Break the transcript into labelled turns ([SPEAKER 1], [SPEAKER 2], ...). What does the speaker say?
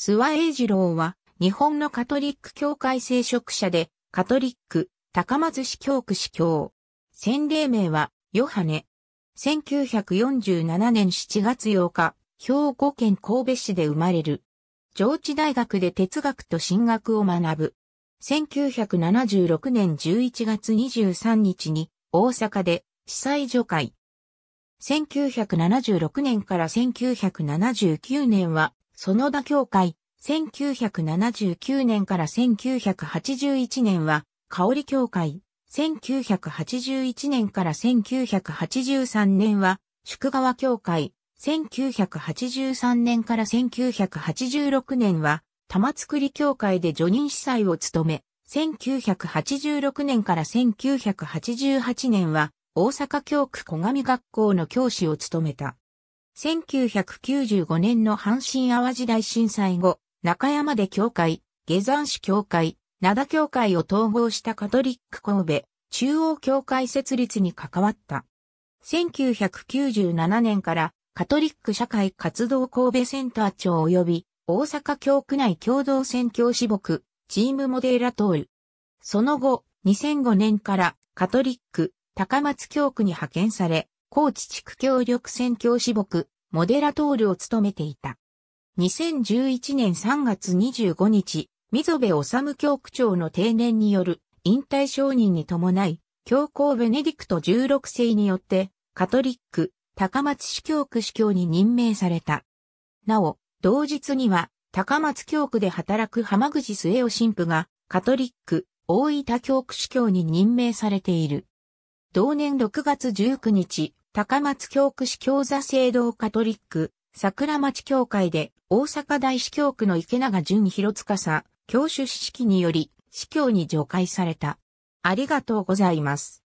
[SPEAKER 1] 諏訪栄次郎は、日本のカトリック教会聖職者で、カトリック、高松市教区市教。洗礼名は、ヨハネ。1947年7月8日、兵庫県神戸市で生まれる。上智大学で哲学と神学を学ぶ。1976年11月23日に大阪で司祭除会。1976年から1979年は園田協会、1979年から1981年は、香織協会、1981年から1983年は、宿川協会、1983年から1986年は、玉造り協会で助任司祭を務め、1986年から1988年は、大阪教区小上学校の教師を務めた。1995年の阪神淡路大震災後、中山で教会、下山市教会、灘教会を統合したカトリック神戸、中央教会設立に関わった。1997年からカトリック社会活動神戸センター長及び大阪教区内共同宣教師牧、チームモデーラトール。その後、2005年からカトリック高松教区に派遣され、高知地区協力宣教師牧、モデラトールを務めていた。2011年3月25日、溝部治教区長の定年による引退承認に伴い、教皇ベネディクト16世によって、カトリック、高松市教区市教に任命された。なお、同日には、高松教区で働く浜口末尾神父が、カトリック、大分教区市教に任命されている。同年6月19日、高松教区市教座聖堂カトリック、桜町教会で大阪大司教区の池永淳弘司、教主式により、司教に除外された。ありがとうございます。